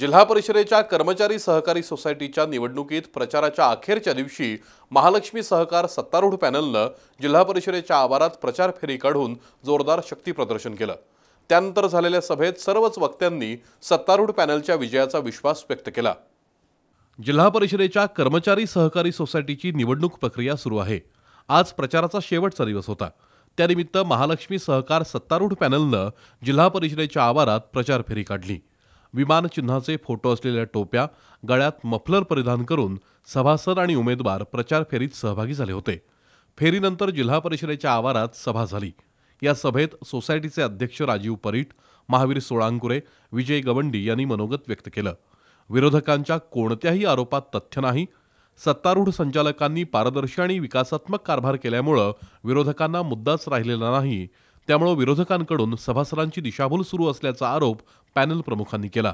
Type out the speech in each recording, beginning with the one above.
जिल्हा परिषदेच्या कर्मचारी सहकारी सोसायटीच्या निवडणुकीत प्रचाराच्या अखेरच्या दिवशी महालक्ष्मी सहकार सत्तारूढ पॅनलनं जिल्हा परिषदेच्या आवारात प्रचार फेरी काढून जोरदार शक्ती प्रदर्शन केलं त्यानंतर झालेल्या सभेत सर्वच वक्त्यांनी सत्तारूढ पॅनलच्या विजयाचा विश्वास व्यक्त केला जिल्हा परिषदेच्या कर्मचारी सहकारी सोसायटीची निवडणूक प्रक्रिया सुरू आहे आज प्रचाराचा शेवटचा दिवस होता त्यानिमित्त महालक्ष्मी सहकार सत्तारूढ पॅनलनं जिल्हा परिषदेच्या आवारात प्रचार फेरी काढली विमानचिन्हाचे फोटो असलेल्या टोप्या गळ्यात मफलर परिधान करून सभासद आणि उमेदवार प्रचार फेरीत सहभागी झाले होते फेरीनंतर जिल्हा परिषदेच्या आवारात सभा झाली या सभेत सोसायटीचे अध्यक्ष राजीव परीट महावीर सोळांकुरे विजय गवंडी यांनी मनोगत व्यक्त केलं विरोधकांच्या कोणत्याही आरोपात तथ्य नाही सत्तारूढ संचालकांनी पारदर्शी आणि विकासात्मक कारभार केल्यामुळं विरोधकांना मुद्दाच राहिलेला नाही त्यामुळे विरोधकांकडून सभासदांची दिशाभूल सुरू असल्याचा आरोप पॅनल प्रमुखांनी केला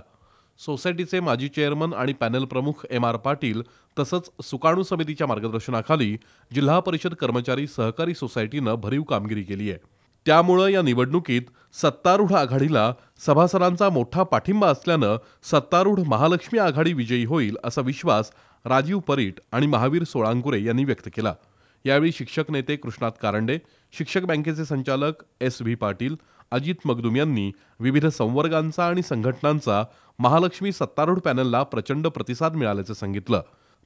सोसायटीचे माजी चेअरमन आणि पॅनल प्रमुख एम आर पाटील तसंच सुकाणू समितीच्या मार्गदर्शनाखाली जिल्हा परिषद कर्मचारी सहकारी सोसायटीनं भरीव कामगिरी केली आहे त्यामुळं या निवडणुकीत सत्तारूढ आघाडीला सभासदांचा मोठा पाठिंबा असल्यानं सत्तारूढ महालक्ष्मी आघाडी विजयी होईल असा विश्वास राजीव परीट आणि महावीर सोळांकुरे यांनी व्यक्त केला यावेळी शिक्षक नेते कृष्णात कारंडे शिक्षक बँकेचे संचालक एस व्ही पाटील अजित मगदुम यांनी विविध संवर्गांचा आणि संघटनांचा महालक्ष्मी सत्तारूढ पॅनलला प्रचंड प्रतिसाद मिळाल्याचं सांगितलं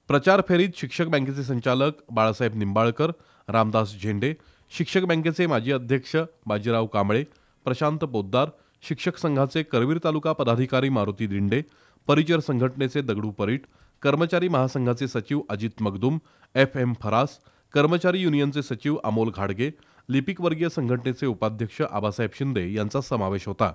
प्रचार फेरीत शिक्षक बँकेचे संचालक बाळासाहेब निंबाळकर रामदास झेंडे शिक्षक बँकेचे माजी अध्यक्ष बाजीराव कांबळे प्रशांत पोद्दार शिक्षक संघाचे करवीर तालुका पदाधिकारी मारुती दिंडे परिचर संघटनेचे दगडू परीट कर्मचारी महासंघाचे सचिव अजित मगदुम एफ एम फरास कर्मचारी युनियनचे सचिव अमोल घाडगे लिपिकवर्गीय संघटनेचे उपाध्यक्ष आबासाहेब शिंदे यांचा समावेश होता